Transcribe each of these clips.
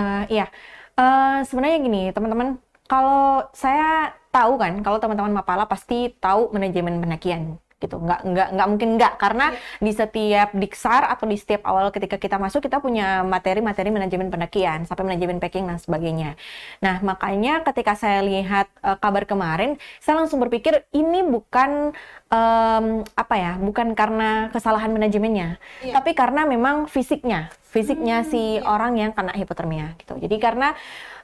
Uh, iya, uh, sebenarnya gini teman-teman, kalau saya tahu kan, kalau teman-teman Mapala pasti tahu manajemen pendakian gitu nggak nggak nggak mungkin nggak karena ya. di setiap diksar atau di setiap awal ketika kita masuk kita punya materi-materi manajemen pendakian sampai manajemen packing dan sebagainya nah makanya ketika saya lihat uh, kabar kemarin saya langsung berpikir ini bukan um, apa ya bukan karena kesalahan manajemennya ya. tapi karena memang fisiknya fisiknya hmm, si iya. orang yang kena hipotermia gitu. Jadi karena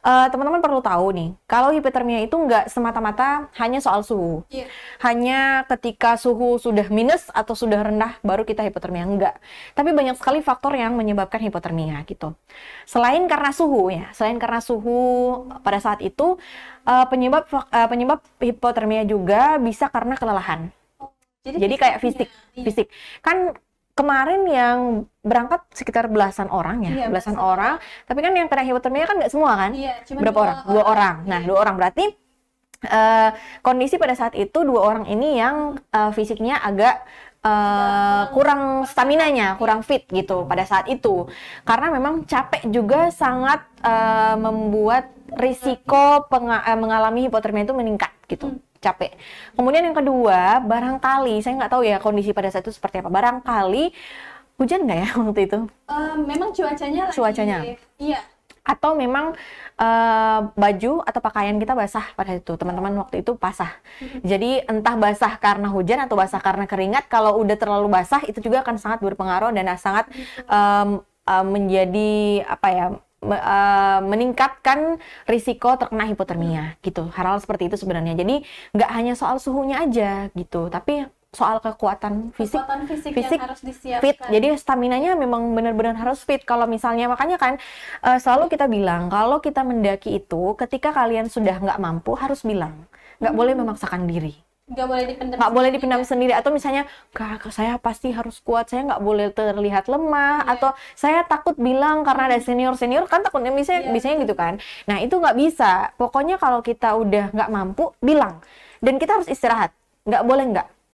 eh, teman-teman uh, perlu tahu nih, kalau hipotermia itu nggak semata-mata hanya soal suhu. Yeah. Hanya ketika suhu sudah minus atau sudah rendah baru kita hipotermia enggak. Tapi banyak sekali faktor yang menyebabkan hipotermia gitu. Selain karena suhu ya, selain karena suhu pada saat itu uh, penyebab uh, penyebab hipotermia juga bisa karena kelelahan. Oh, jadi, Jadi kayak fisik, iya. fisik. Kan kemarin yang berangkat sekitar belasan orang ya, iya, belasan betul. orang. Tapi kan yang kena hipotermia kan nggak semua kan? Iya, cuma Berapa dua orang? Dua orang. Nah, iya. dua orang berarti uh, kondisi pada saat itu dua orang ini yang uh, fisiknya agak Uh, kurang nya, iya. kurang fit gitu pada saat itu. Karena memang capek juga sangat uh, membuat risiko mengalami hipotermia itu meningkat gitu. Hmm capek. Kemudian yang kedua, barangkali saya nggak tahu ya kondisi pada saat itu seperti apa. Barangkali hujan nggak ya waktu itu? Uh, memang cuacanya. Cuacanya. iya. Atau memang uh, baju atau pakaian kita basah pada itu teman-teman waktu itu basah. Jadi entah basah karena hujan atau basah karena keringat. Kalau udah terlalu basah itu juga akan sangat berpengaruh dan sangat um, um, menjadi apa ya uh, meningkatkan risiko terkena hipotermia hmm. gitu. Hal-hal seperti itu sebenarnya. Jadi nggak hanya soal suhunya aja gitu, tapi soal kekuatan fisik, kekuatan fisik, fisik yang harus disiapkan. fit. Jadi stamina nya memang benar-benar harus fit. Kalau misalnya makanya kan uh, selalu kita bilang kalau kita mendaki itu ketika kalian sudah nggak mampu harus bilang, nggak hmm. boleh memaksakan diri nggak boleh dipendam nggak boleh dipendam ya? sendiri atau misalnya kak saya pasti harus kuat saya nggak boleh terlihat lemah yeah. atau saya takut bilang karena ada senior senior kan takutnya misalnya yeah. biasanya gitu kan nah itu nggak bisa pokoknya kalau kita udah nggak mampu bilang dan kita harus istirahat nggak boleh nggak